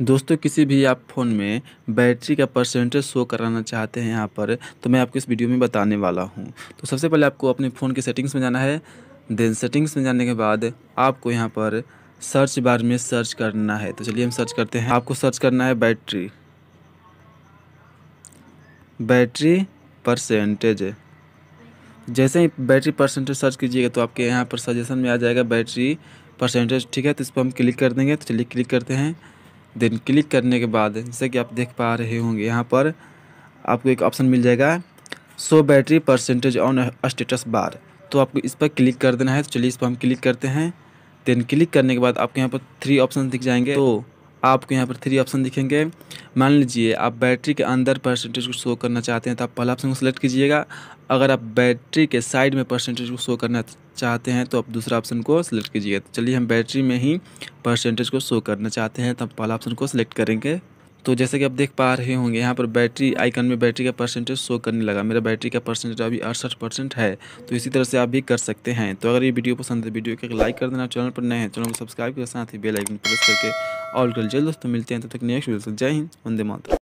दोस्तों किसी भी आप फ़ोन में बैटरी का परसेंटेज शो कराना चाहते हैं यहाँ पर तो मैं आपको इस वीडियो में बताने वाला हूँ तो सबसे पहले आपको अपने फ़ोन की सेटिंग्स में जाना है देन सेटिंग्स में जाने के बाद आपको यहाँ पर सर्च बार में सर्च करना है तो चलिए हम सर्च करते हैं आपको सर्च करना है बैटरी बैटरी परसेंटेज जैसे ही बैटरी परसेंटेज सर्च कीजिएगा तो आपके यहाँ पर सजेशन में आ जाएगा बैटरी परसेंटेज ठीक है तो इस पर हम क्लिक कर देंगे तो चलिए क्लिक करते हैं देन क्लिक करने के बाद जैसे कि आप देख पा रहे होंगे यहाँ पर आपको एक ऑप्शन मिल जाएगा so battery percentage on status bar तो आपको इस पर क्लिक कर देना है तो चलिए इस पर हम क्लिक करते हैं देन क्लिक करने के बाद आपको यहाँ पर थ्री ऑप्शन दिख जाएंगे तो आपको यहाँ पर थ्री ऑप्शन दिखेंगे मान लीजिए आप बैटरी के अंदर परसेंटेज को शो करना चाहते हैं तो आप पहला ऑप्शन को सिलेक्ट कीजिएगा अगर आप बैटरी के साइड में परसेंटेज को शो करना चाहते हैं तो आप दूसरा ऑप्शन को सिलेक्ट कीजिएगा तो चलिए हम बैटरी में ही परसेंटेज को शो करना चाहते हैं तो पहला ऑप्शन को सिलेक्ट करेंगे तो जैसे कि आप देख पा रहे होंगे यहाँ पर बैटरी आइकन में बैटरी का परसेंटेज शो करने लगा मेरा बैटरी का परसेंटेज अभी अड़सठ परसेंट है तो इसी तरह से आप भी कर सकते हैं तो अगर ये वीडियो पसंद है वीडियो को लाइक कर देना चैनल पर नए हैं चैनल को सब्सक्राइब करके साथ ही बेलाइकन प्रेस करके ऑल कर जल्द दोस्तों मिलते हैं तब तो तक नेक्स्ट वीडियो जय हिंद वंदे मातरम